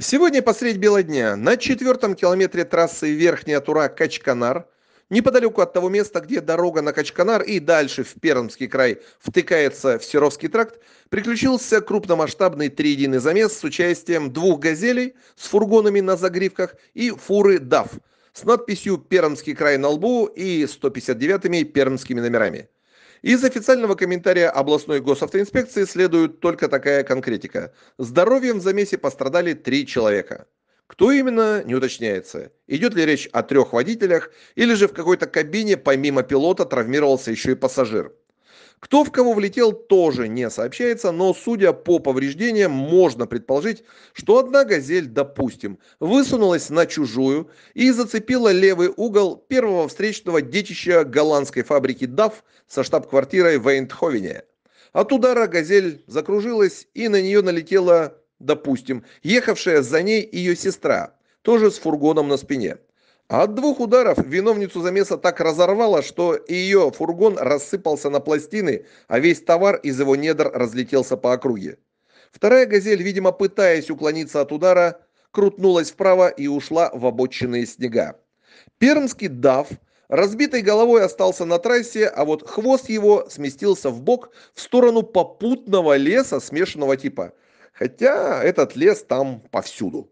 Сегодня посредь бела дня на четвертом километре трассы Верхняя Тура-Качканар, неподалеку от того места, где дорога на Качканар и дальше в Пермский край втыкается в Серовский тракт, приключился крупномасштабный триединый замес с участием двух «Газелей» с фургонами на загривках и фуры «ДАФ» с надписью «Пермский край» на лбу и 159-ми пермскими номерами. Из официального комментария областной госавтоинспекции следует только такая конкретика. Здоровьем в замесе пострадали три человека. Кто именно, не уточняется. Идет ли речь о трех водителях, или же в какой-то кабине помимо пилота травмировался еще и пассажир. Кто в кого влетел, тоже не сообщается, но судя по повреждениям, можно предположить, что одна «Газель», допустим, высунулась на чужую и зацепила левый угол первого встречного детища голландской фабрики DAF со штаб-квартирой в Эйндховене. От удара «Газель» закружилась и на нее налетела, допустим, ехавшая за ней ее сестра, тоже с фургоном на спине. А от двух ударов виновницу замеса так разорвало, что ее фургон рассыпался на пластины, а весь товар из его недр разлетелся по округе. Вторая «Газель», видимо, пытаясь уклониться от удара, крутнулась вправо и ушла в обочинные снега. Пермский «Дав» разбитой головой остался на трассе, а вот хвост его сместился в бок в сторону попутного леса смешанного типа. Хотя этот лес там повсюду.